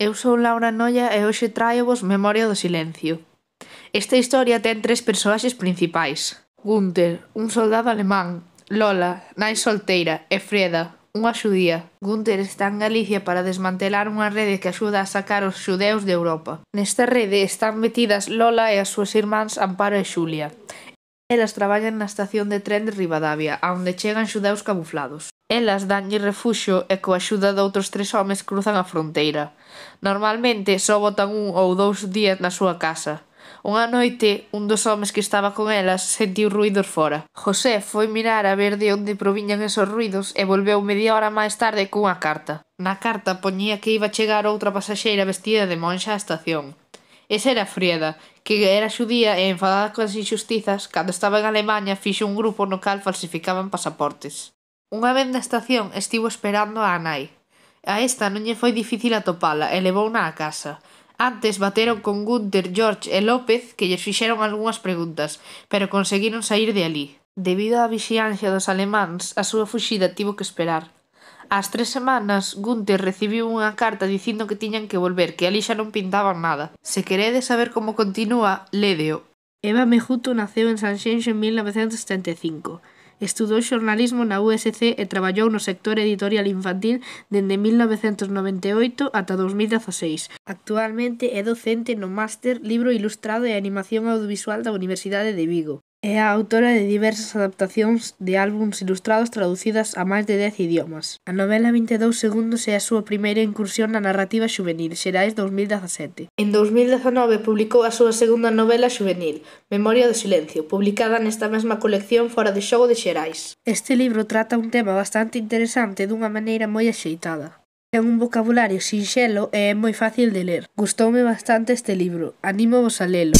Eu sou Laura Noia e hoxe vos Memoria do Silencio. Esta historia ten tres persoaxes principais. Gunther, un soldado alemán, Lola, nai solteira, e Freda, unha xudía. Gunther está en Galicia para desmantelar unha rede que axuda a sacar os xudeus de Europa. Nesta rede están metidas Lola e as súas irmáns Amparo e Xulia. Elas traballan na estación de tren de Rivadavia, aonde onde chegan xudeus camuflados. Elas danlle refuxo e coa axuda outros tres homes cruzan a fronteira. Normalmente só botan un ou dous días na súa casa. Unha noite, un dos homes que estaba con elas sentiu ruidos fora. José foi mirar a ver de onde proviñan esos ruidos e volveu media hora máis tarde cunha carta. Na carta poñía que iba a chegar outra pasaxeira vestida de monxa á estación. Esa era Frieda, que era xudía e enfadada coas injustizas, cando estaba en Alemanha fixo un grupo no cal falsificaban pasaportes. Unha vez na estación estivo esperando a Anai. A esta non lle foi difícil atopala e levouna na casa. Antes bateron con Gunther, George e López que lles fixeron algunhas preguntas, pero conseguiron sair de ali. Debido á vixiancia dos alemáns, a súa fuxida tivo que esperar. Ás tres semanas, Gunther recibiu unha carta dicindo que tiñan que volver, que ali xa non pintaban nada. Se queredes saber como continúa, lédeo. Eva Mejuto naceu en Sanxenxo en 1975 Estudou xornalismo na USC e traballou no sector editorial infantil dende 1998 ata 2016. Actualmente é docente no Máster Libro Ilustrado e Animación Audiovisual da Universidade de Vigo. É a autora de diversas adaptacións de álbums ilustrados traducidas a máis de 10 idiomas. A novela 22 segundos é a súa primeira incursión na narrativa xuvenil, xerais 2017. En 2019 publicou a súa segunda novela xuvenil, Memoria do Silencio, publicada nesta mesma colección fora de xogo de xerais. Este libro trata un tema bastante interesante dunha maneira moi axeitada. É un vocabulario sinxelo e é moi fácil de ler. Gustoume bastante este libro, anímovos a lelo.